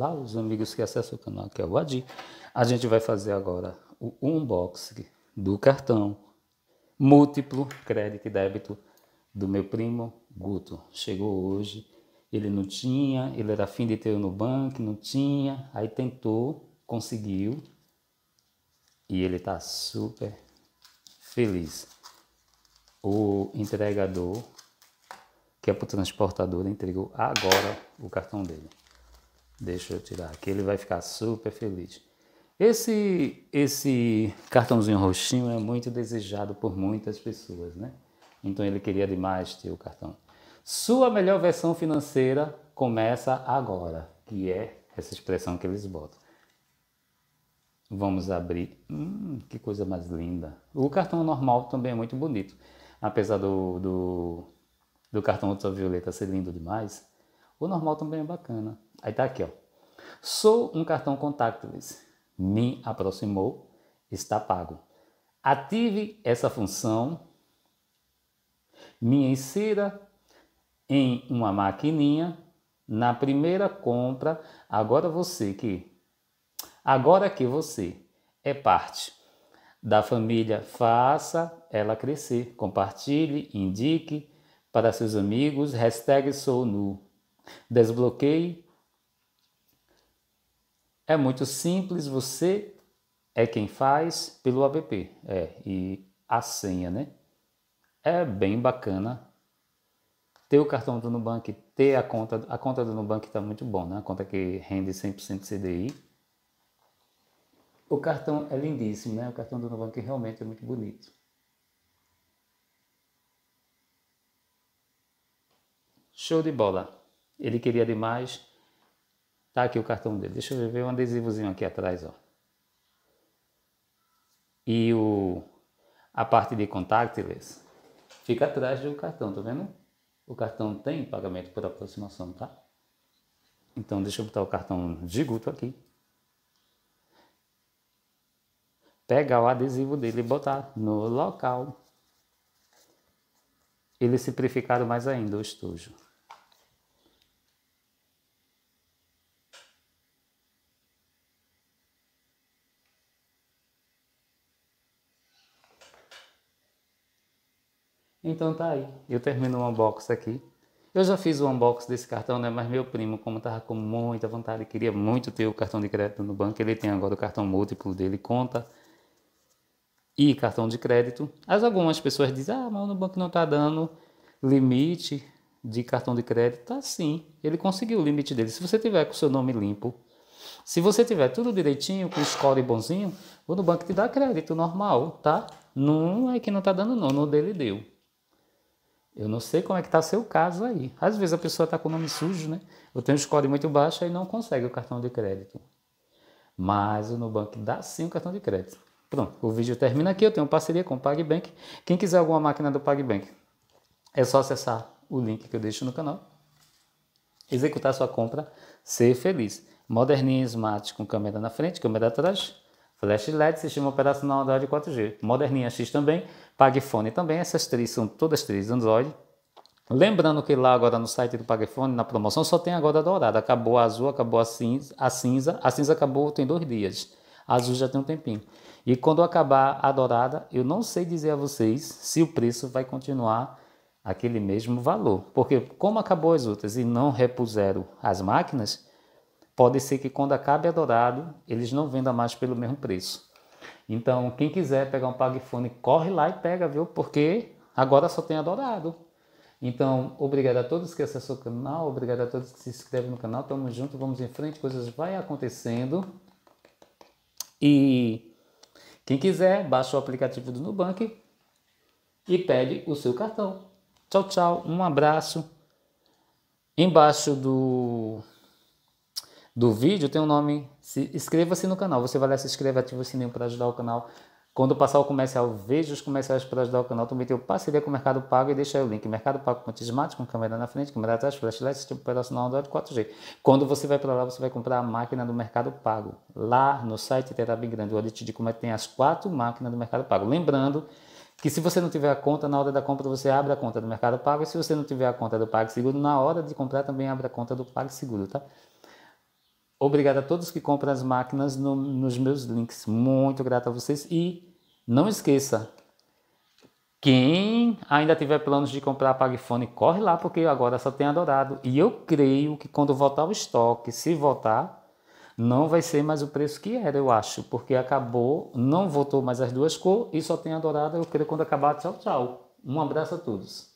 Olá, os amigos que acessam o canal, que é o Adi. A gente vai fazer agora o unboxing do cartão múltiplo crédito e débito do meu primo Guto. Chegou hoje, ele não tinha, ele era fim de ter no banco, não tinha, aí tentou, conseguiu e ele tá super feliz. O entregador, que é pro transportador, entregou agora o cartão dele. Deixa eu tirar aqui, ele vai ficar super feliz. Esse, esse cartãozinho roxinho é muito desejado por muitas pessoas, né? Então ele queria demais ter o cartão. Sua melhor versão financeira começa agora, que é essa expressão que eles botam. Vamos abrir. Hum, que coisa mais linda. O cartão normal também é muito bonito. Apesar do, do, do cartão ultravioleta ser lindo demais, o normal também é bacana. Aí tá aqui, ó. Sou um cartão contactless. Me aproximou, está pago. Ative essa função. Me insira em uma maquininha na primeira compra. Agora você que agora que você é parte da família, faça ela crescer, compartilhe, indique para seus amigos, hashtag sou nu. Desbloqueie. É muito simples, você é quem faz pelo app. É, e a senha, né? É bem bacana ter o cartão do Nubank, ter a conta, a conta do Nubank está muito bom, né? A conta que rende 100% CDI. O cartão é lindíssimo, né? O cartão do Nubank realmente é muito bonito. Show de bola. Ele queria demais. Tá aqui o cartão dele. Deixa eu ver um adesivozinho aqui atrás, ó. E o a parte de contactless fica atrás do cartão, tá vendo? O cartão tem pagamento por aproximação, tá? Então deixa eu botar o cartão Giguto aqui. Pegar o adesivo dele e botar no local. Eles simplificaram mais ainda o estojo. Então tá aí. Eu termino o unboxing aqui. Eu já fiz o unboxing desse cartão, né? Mas meu primo, como estava com muita vontade, queria muito ter o cartão de crédito no banco, ele tem agora o cartão múltiplo dele, conta e cartão de crédito. As algumas pessoas dizem, ah, mas no banco não está dando limite de cartão de crédito. Tá sim, ele conseguiu o limite dele. Se você tiver com o seu nome limpo, se você tiver tudo direitinho, com score bonzinho, o banco te dá crédito normal, tá? Não é que não tá dando não, no dele deu. Eu não sei como é que está seu caso aí. Às vezes a pessoa está com o nome sujo, né? Eu tenho um score muito baixo e não consegue o cartão de crédito. Mas o Nubank dá sim o cartão de crédito. Pronto, o vídeo termina aqui. Eu tenho parceria com o PagBank. Quem quiser alguma máquina do PagBank, é só acessar o link que eu deixo no canal, executar sua compra, ser feliz. Moderninho, smart, com câmera na frente, câmera atrás Flash LED, sistema operacional Android 4G. Moderninha X também, Pagfone também, essas três são todas três Android. Lembrando que lá agora no site do Pagfone, na promoção, só tem agora a dourada. Acabou a azul, acabou a cinza, a cinza, a cinza acabou tem dois dias. A azul já tem um tempinho. E quando acabar a dourada, eu não sei dizer a vocês se o preço vai continuar aquele mesmo valor. Porque como acabou as outras e não repuseram as máquinas, pode ser que quando acabe a Dourado, eles não vendam mais pelo mesmo preço. Então, quem quiser pegar um Pagfone, corre lá e pega, viu? Porque agora só tem a Dourado. Então, obrigado a todos que acessam o canal, obrigado a todos que se inscrevem no canal. Tamo junto, vamos em frente, coisas vai acontecendo. E quem quiser, baixa o aplicativo do Nubank e pede o seu cartão. Tchau, tchau, um abraço. Embaixo do do vídeo tem um nome. Se Inscreva-se no canal. Você vai lá, se inscreve, ativa o sininho para ajudar o canal. Quando passar o comercial, veja os comerciais para ajudar o canal. Também o parceria com o Mercado Pago e deixa aí o link. Mercado Pago com smart, com câmera na frente, câmera atrás, flashlight, sistema tipo operacional Android 4G. Quando você vai para lá, você vai comprar a máquina do Mercado Pago. Lá no site terá bem grande. Eu te digo como é que tem as quatro máquinas do Mercado Pago. Lembrando que se você não tiver a conta, na hora da compra você abre a conta do Mercado Pago. E se você não tiver a conta do PagSeguro, na hora de comprar também abre a conta do PagSeguro, tá? Obrigado a todos que compram as máquinas no, nos meus links. Muito grato a vocês. E não esqueça, quem ainda tiver planos de comprar Pagfone, corre lá, porque agora só tem adorado. E eu creio que quando voltar o estoque, se voltar, não vai ser mais o preço que era, eu acho, porque acabou, não voltou mais as duas cores e só tem adorado, eu creio, quando acabar. Tchau, tchau. Um abraço a todos.